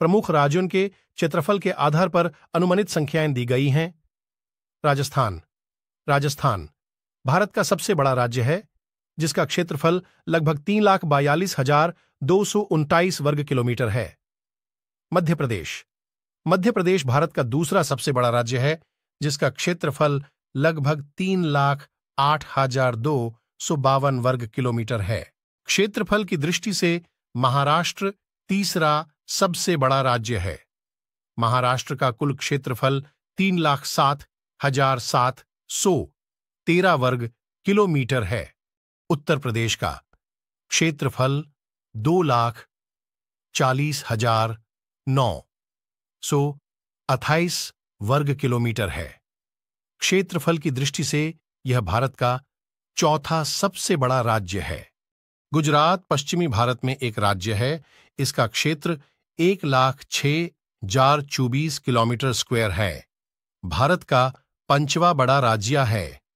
प्रमुख राज्यों के क्षेत्रफल के आधार पर अनुमानित संख्याएं दी गई हैं राजस्थान राजस्थान भारत का सबसे बड़ा राज्य है जिसका क्षेत्रफल लगभग तीन लाख बयालीस हजार दो सौ उनतालीस वर्ग किलोमीटर है मध्य प्रदेश मध्य प्रदेश भारत का दूसरा सबसे बड़ा राज्य है जिसका क्षेत्रफल लगभग तीन लाख आठ हजार दो सौ बावन वर्ग किलोमीटर है क्षेत्रफल की दृष्टि से महाराष्ट्र तीसरा सबसे बड़ा राज्य है महाराष्ट्र का कुल क्षेत्रफल तीन लाख सात हजार सात सौ तेरह वर्ग किलोमीटर है उत्तर प्रदेश का क्षेत्रफल दो लाख चालीस हजार नौ सो अट्ठाईस वर्ग किलोमीटर है क्षेत्रफल की दृष्टि से यह भारत का चौथा सबसे बड़ा राज्य है गुजरात पश्चिमी भारत में एक राज्य है इसका क्षेत्र एक लाख छह जार चौबीस किलोमीटर स्क्वायर है भारत का पंचवा बड़ा राज्य है